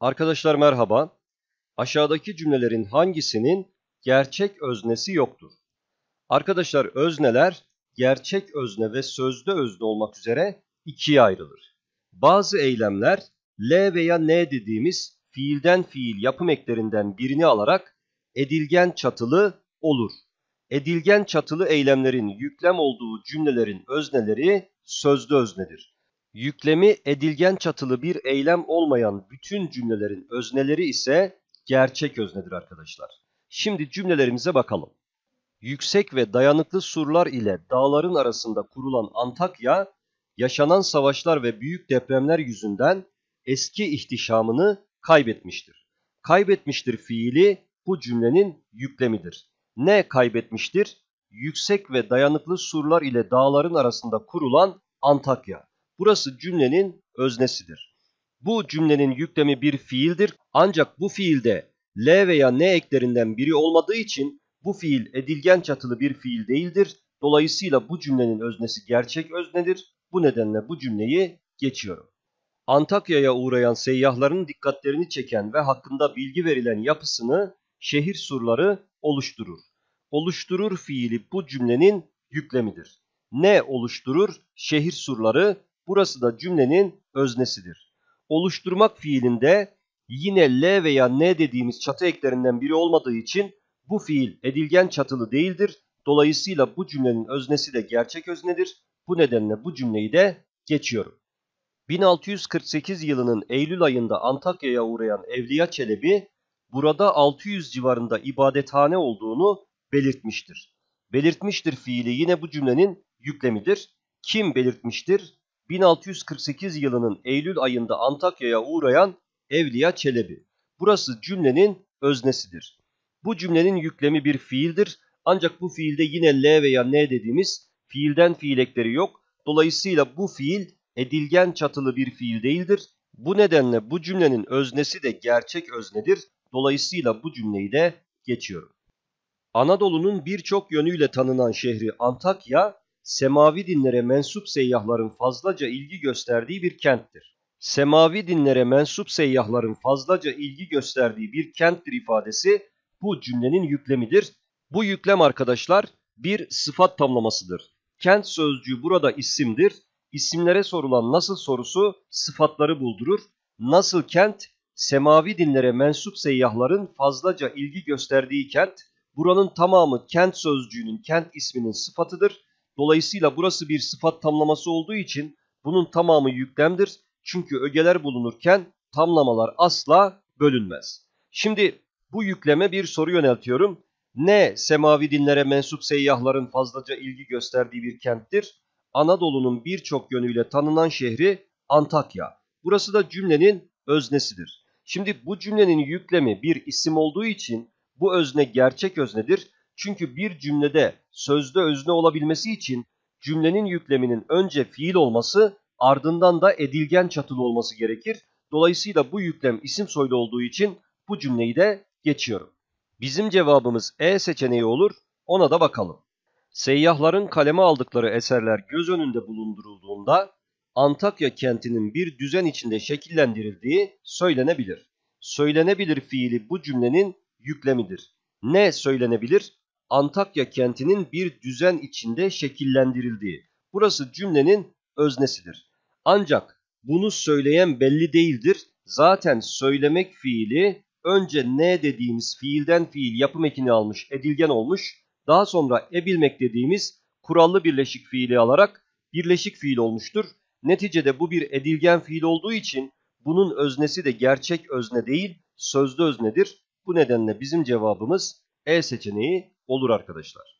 Arkadaşlar merhaba. Aşağıdaki cümlelerin hangisinin gerçek öznesi yoktur? Arkadaşlar özneler gerçek özne ve sözde özne olmak üzere ikiye ayrılır. Bazı eylemler L veya N dediğimiz fiilden fiil yapım eklerinden birini alarak edilgen çatılı olur. Edilgen çatılı eylemlerin yüklem olduğu cümlelerin özneleri sözde öznedir yüklemi edilgen çatılı bir eylem olmayan bütün cümlelerin özneleri ise gerçek öznedir arkadaşlar. Şimdi cümlelerimize bakalım. Yüksek ve dayanıklı surlar ile dağların arasında kurulan Antakya, yaşanan savaşlar ve büyük depremler yüzünden eski ihtişamını kaybetmiştir. Kaybetmiştir fiili bu cümlenin yüklemidir. Ne kaybetmiştir? Yüksek ve dayanıklı surlar ile dağların arasında kurulan Antakya. Burası cümlenin öznesidir. Bu cümlenin yüklemi bir fiildir ancak bu fiilde L veya N eklerinden biri olmadığı için bu fiil edilgen çatılı bir fiil değildir. Dolayısıyla bu cümlenin öznesi gerçek öznedir. Bu nedenle bu cümleyi geçiyorum. Antakya'ya uğrayan seyyahların dikkatlerini çeken ve hakkında bilgi verilen yapısını şehir surları oluşturur. Oluşturur fiili bu cümlenin yüklemidir. Ne oluşturur? Şehir surları Burası da cümlenin öznesidir. Oluşturmak fiilinde yine L veya N dediğimiz çatı eklerinden biri olmadığı için bu fiil edilgen çatılı değildir. Dolayısıyla bu cümlenin öznesi de gerçek öznedir. Bu nedenle bu cümleyi de geçiyorum. 1648 yılının Eylül ayında Antakya'ya uğrayan Evliya Çelebi burada 600 civarında ibadethane olduğunu belirtmiştir. Belirtmiştir fiili yine bu cümlenin yüklemidir. Kim belirtmiştir? 1648 yılının Eylül ayında Antakya'ya uğrayan Evliya Çelebi. Burası cümlenin öznesidir. Bu cümlenin yüklemi bir fiildir ancak bu fiilde yine L veya N dediğimiz fiilden fiilekleri yok. Dolayısıyla bu fiil edilgen çatılı bir fiil değildir. Bu nedenle bu cümlenin öznesi de gerçek öznedir. Dolayısıyla bu cümleyi de geçiyorum. Anadolu'nun birçok yönüyle tanınan şehri Antakya, semavi dinlere mensup seyyahların fazlaca ilgi gösterdiği bir kenttir. Semavi dinlere mensup seyyahların fazlaca ilgi gösterdiği bir kenttir ifadesi bu cümlenin yüklemidir. Bu yüklem arkadaşlar bir sıfat tamlamasıdır. Kent sözcüğü burada isimdir. İsimlere sorulan nasıl sorusu sıfatları buldurur. Nasıl kent semavi dinlere mensup seyyahların fazlaca ilgi gösterdiği kent, buranın tamamı kent sözcüğünün kent isminin sıfatıdır Dolayısıyla burası bir sıfat tamlaması olduğu için bunun tamamı yüklemdir. Çünkü ögeler bulunurken tamlamalar asla bölünmez. Şimdi bu yükleme bir soru yöneltiyorum. Ne semavi dinlere mensup seyyahların fazlaca ilgi gösterdiği bir kenttir? Anadolu'nun birçok yönüyle tanınan şehri Antakya. Burası da cümlenin öznesidir. Şimdi bu cümlenin yüklemi bir isim olduğu için bu özne gerçek öznedir çünkü bir cümlede sözde özne olabilmesi için cümlenin yükleminin önce fiil olması ardından da edilgen çatılı olması gerekir. Dolayısıyla bu yüklem isim soylu olduğu için bu cümleyi de geçiyorum. Bizim cevabımız E seçeneği olur. Ona da bakalım. Seyyahların kaleme aldıkları eserler göz önünde bulundurulduğunda Antakya kentinin bir düzen içinde şekillendirildiği söylenebilir. Söylenebilir fiili bu cümlenin yüklemidir. Ne söylenebilir? Antakya kentinin bir düzen içinde şekillendirildiği. Burası cümlenin öznesidir. Ancak bunu söyleyen belli değildir. Zaten söylemek fiili önce ne dediğimiz fiilden fiil yapım ekini almış, edilgen olmuş. Daha sonra ebilmek dediğimiz kurallı birleşik fiili alarak birleşik fiil olmuştur. Neticede bu bir edilgen fiil olduğu için bunun öznesi de gerçek özne değil, sözlü öznedir. Bu nedenle bizim cevabımız E seçeneği olur arkadaşlar.